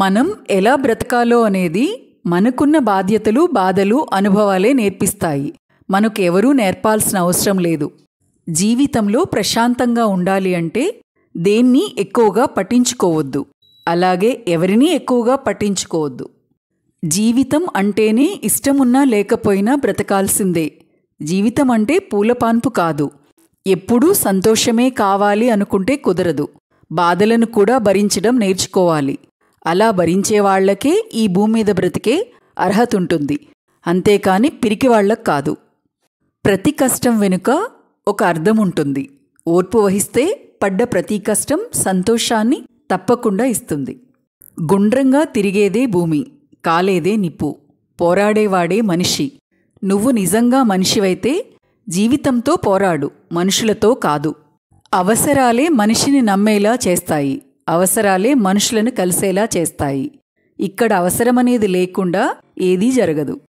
మనం ఎలా బ్రతకాలో అనేది మనకున్న బాధ్యతలు బాధలు అనుభవాలే నేర్పిస్తాయి మనకు ఎవరూ నేర్పాల్సిన అవసరం లేదు జీవితంలో ప్రశాంతంగా ఉండాలి అంటే దేన్ని ఎక్కువగా పట్టించుకోవద్దు అలాగే ఎవరినీ ఎక్కువగా పట్టించుకోవద్దు జీవితం అంటేనే ఇష్టమున్నా లేకపోయినా బ్రతకాల్సిందే జీవితం అంటే పూలపాన్పు కాదు ఎప్పుడూ సంతోషమే కావాలి అనుకుంటే కుదరదు బాధలను కూడా భరించడం నేర్చుకోవాలి అలా భరించే వాళ్లకే ఈ భూమి మీద బ్రతికే అర్హత ఉంటుంది అంతేకాని పిరికి కాదు ప్రతి కష్టం వెనుక ఒక అర్థం ఉంటుంది ఓర్పు వహిస్తే పడ్డ ప్రతి కష్టం సంతోషాన్ని తప్పకుండా ఇస్తుంది గుండ్రంగా తిరిగేదే భూమి కాలేదే నిప్పు పోరాడేవాడే మనిషి నువ్వు నిజంగా మనిషివైతే జీవితంతో పోరాడు మనుషులతో కాదు అవసరాలే మనిషిని నమ్మేలా చేస్తాయి అవసరాలే మనుషులను కలిసేలా చేస్తాయి ఇక్కడ అవసరమనేది లేకుండా ఏదీ జరగదు